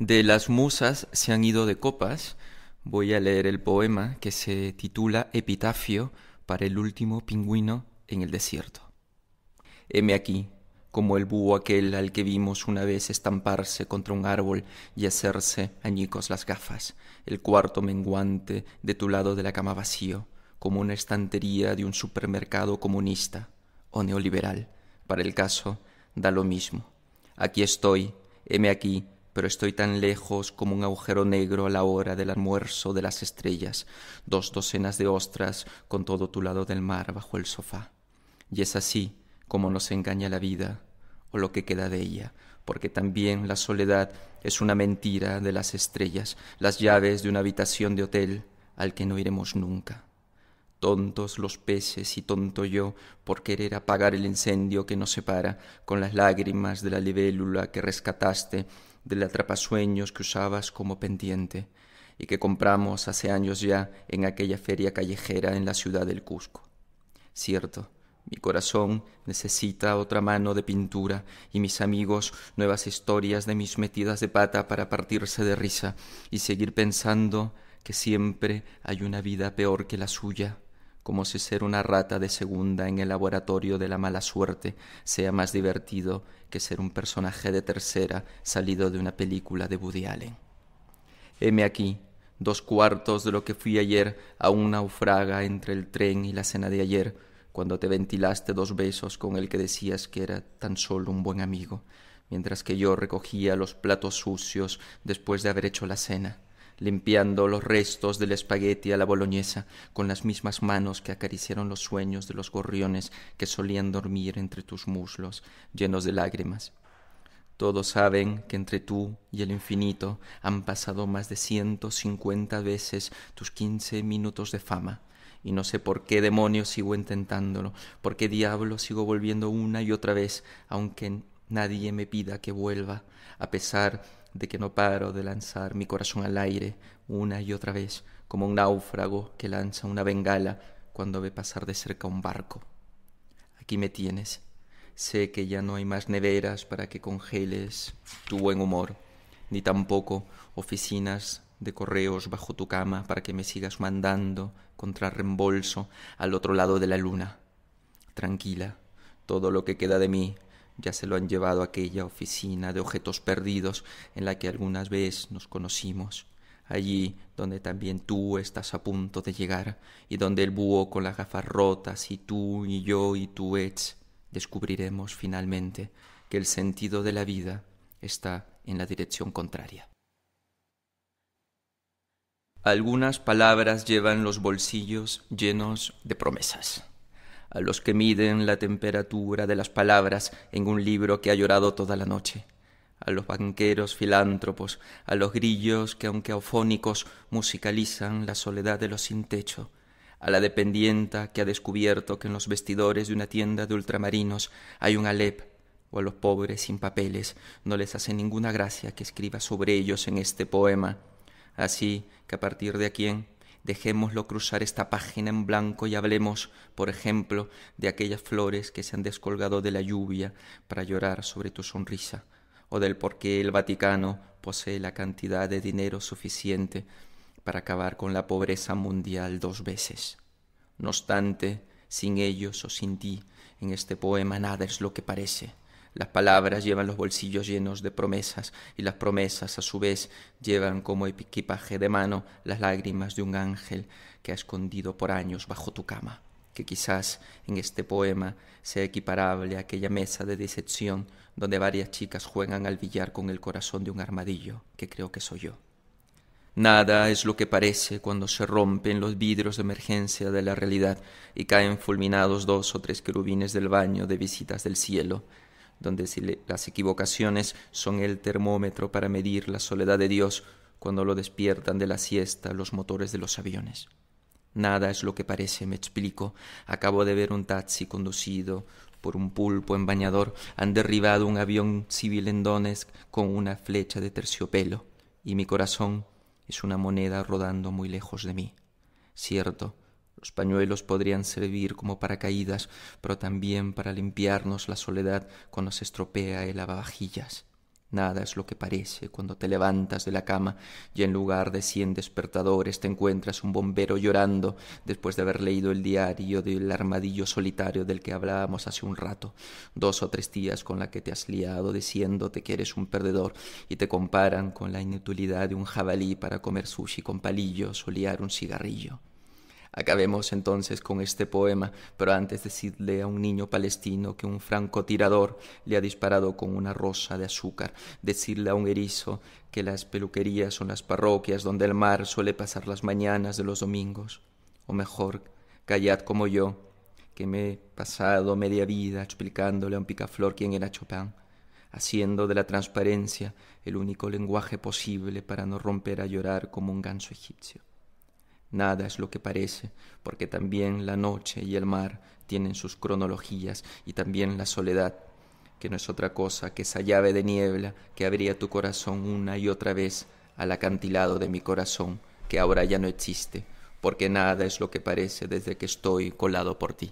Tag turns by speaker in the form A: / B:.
A: de las musas se han ido de copas. Voy a leer el poema que se titula Epitafio para el último pingüino en el desierto. Heme aquí, como el búho aquel al que vimos una vez estamparse contra un árbol y hacerse añicos las gafas, el cuarto menguante de tu lado de la cama vacío, como una estantería de un supermercado comunista o neoliberal. Para el caso, da lo mismo. Aquí estoy, heme aquí, pero estoy tan lejos como un agujero negro a la hora del almuerzo de las estrellas, dos docenas de ostras con todo tu lado del mar bajo el sofá. Y es así como nos engaña la vida, o lo que queda de ella, porque también la soledad es una mentira de las estrellas, las llaves de una habitación de hotel al que no iremos nunca. Tontos los peces y tonto yo por querer apagar el incendio que nos separa con las lágrimas de la libélula que rescataste del atrapasueños que usabas como pendiente y que compramos hace años ya en aquella feria callejera en la ciudad del Cusco. Cierto, mi corazón necesita otra mano de pintura y mis amigos nuevas historias de mis metidas de pata para partirse de risa y seguir pensando que siempre hay una vida peor que la suya como si ser una rata de segunda en el laboratorio de la mala suerte sea más divertido que ser un personaje de tercera salido de una película de Woody Allen. Heme aquí, dos cuartos de lo que fui ayer a una naufraga entre el tren y la cena de ayer, cuando te ventilaste dos besos con el que decías que era tan solo un buen amigo, mientras que yo recogía los platos sucios después de haber hecho la cena limpiando los restos del espagueti a la boloñesa con las mismas manos que acariciaron los sueños de los gorriones que solían dormir entre tus muslos llenos de lágrimas. Todos saben que entre tú y el infinito han pasado más de ciento cincuenta veces tus quince minutos de fama, y no sé por qué demonios sigo intentándolo, por qué diablo sigo volviendo una y otra vez, aunque nadie me pida que vuelva, a pesar de que no paro de lanzar mi corazón al aire una y otra vez, como un náufrago que lanza una bengala cuando ve pasar de cerca un barco. Aquí me tienes. Sé que ya no hay más neveras para que congeles tu buen humor, ni tampoco oficinas de correos bajo tu cama para que me sigas mandando contra reembolso al otro lado de la luna. Tranquila, todo lo que queda de mí ya se lo han llevado a aquella oficina de objetos perdidos en la que algunas veces nos conocimos, allí donde también tú estás a punto de llegar y donde el búho con las gafas rotas y tú y yo y tu ex descubriremos finalmente que el sentido de la vida está en la dirección contraria. Algunas palabras llevan los bolsillos llenos de promesas a los que miden la temperatura de las palabras en un libro que ha llorado toda la noche, a los banqueros filántropos, a los grillos que aunque eufónicos musicalizan la soledad de los sin techo, a la dependienta que ha descubierto que en los vestidores de una tienda de ultramarinos hay un alep, o a los pobres sin papeles, no les hace ninguna gracia que escriba sobre ellos en este poema. Así que a partir de aquí dejémoslo cruzar esta página en blanco y hablemos, por ejemplo, de aquellas flores que se han descolgado de la lluvia para llorar sobre tu sonrisa, o del por qué el Vaticano posee la cantidad de dinero suficiente para acabar con la pobreza mundial dos veces. No obstante, sin ellos o sin ti, en este poema nada es lo que parece. Las palabras llevan los bolsillos llenos de promesas y las promesas a su vez llevan como equipaje de mano las lágrimas de un ángel que ha escondido por años bajo tu cama, que quizás en este poema sea equiparable a aquella mesa de decepción donde varias chicas juegan al billar con el corazón de un armadillo, que creo que soy yo. Nada es lo que parece cuando se rompen los vidrios de emergencia de la realidad y caen fulminados dos o tres querubines del baño de visitas del cielo donde las equivocaciones son el termómetro para medir la soledad de Dios cuando lo despiertan de la siesta los motores de los aviones. Nada es lo que parece, me explico. Acabo de ver un taxi conducido por un pulpo en bañador. Han derribado un avión civil en Donetsk con una flecha de terciopelo. Y mi corazón es una moneda rodando muy lejos de mí. Cierto, los pañuelos podrían servir como paracaídas, pero también para limpiarnos la soledad cuando se estropea el lavavajillas. Nada es lo que parece cuando te levantas de la cama y en lugar de cien despertadores te encuentras un bombero llorando después de haber leído el diario del armadillo solitario del que hablábamos hace un rato, dos o tres días con la que te has liado diciéndote que eres un perdedor y te comparan con la inutilidad de un jabalí para comer sushi con palillos o liar un cigarrillo. Acabemos entonces con este poema, pero antes decidle a un niño palestino que un francotirador le ha disparado con una rosa de azúcar, decirle a un erizo que las peluquerías son las parroquias donde el mar suele pasar las mañanas de los domingos, o mejor, callad como yo, que me he pasado media vida explicándole a un picaflor quién era Chopin, haciendo de la transparencia el único lenguaje posible para no romper a llorar como un ganso egipcio. Nada es lo que parece, porque también la noche y el mar tienen sus cronologías y también la soledad, que no es otra cosa que esa llave de niebla que abría tu corazón una y otra vez al acantilado de mi corazón, que ahora ya no existe, porque nada es lo que parece desde que estoy colado por ti.